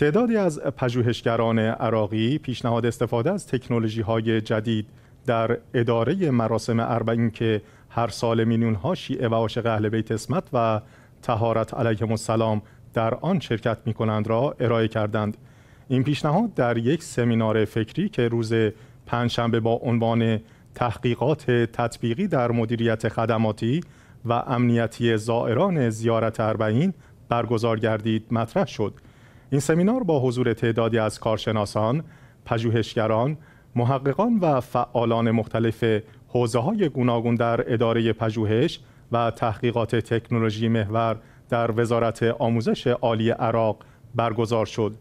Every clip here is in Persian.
تعدادی از پژوهشگران عراقی پیشنهاد استفاده از تکنولوژی های جدید در اداره مراسم اربعین که هر سال میلیون ها شیعه و عاشق اهل بیت اسمت و تهارت علیهم السلام در آن شرکت می کنند را ارائه کردند این پیشنهاد در یک سمینار فکری که روز پنجشنبه با عنوان تحقیقات تطبیقی در مدیریت خدماتی و امنیتی زائران زیارت اربعین برگزار گردید مطرح شد این سمینار با حضور تعدادی از کارشناسان، پژوهشگران، محققان و فعالان مختلف حوزه های گوناگون در اداره پژوهش و تحقیقات تکنولوژی محور در وزارت آموزش عالی عراق برگزار شد.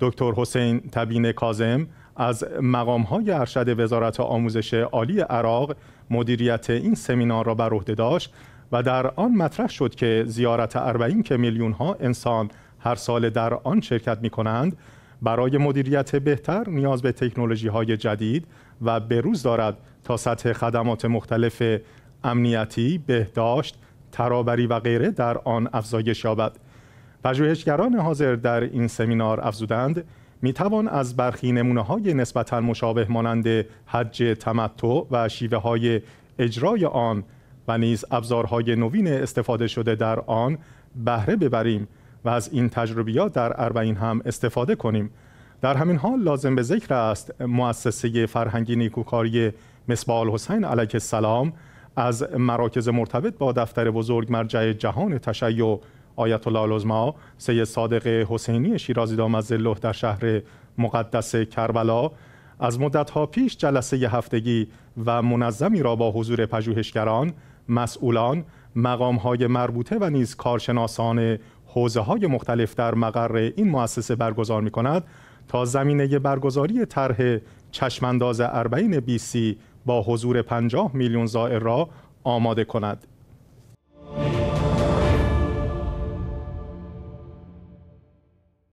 دکتر حسین تبین کازم از مقام های ارشد وزارت آموزش عالی عراق مدیریت این سمینار را بر عهده داشت و در آن مطرح شد که زیارت اربعین که میلیون ها انسان هر سال در آن شرکت می کنند برای مدیریت بهتر نیاز به تکنولوژی های جدید و روز دارد تا سطح خدمات مختلف امنیتی، بهداشت، ترابری و غیره در آن افزایش یابد. پژوهشگران حاضر در این سمینار افزودند می از برخی نمونه های نسبتا مشابه مانند حج تمتع و شیوه های اجرای آن و نیز ابزارهای نوین استفاده شده در آن بهره ببریم و از این تجربیات در اربعین هم استفاده کنیم در همین حال لازم به ذکر است مؤسسه فرهنگی نیکوکاری مصباح حسین علیه السلام از مراکز مرتبط با دفتر بزرگ مرجع جهان تشیع آیت الله العظما سید صادق حسینی شیرازی از الله در شهر مقدس کربلا از ها پیش جلسه هفتگی و منظمی را با حضور پژوهشگران، مسئولان، های مربوطه و نیز کارشناسان حوزه های مختلف در مقر این مؤسسه برگزار می کند تا زمینه برگزاری طرح چشمانداز اربعین سی با حضور 50 میلیون زائر را آماده کند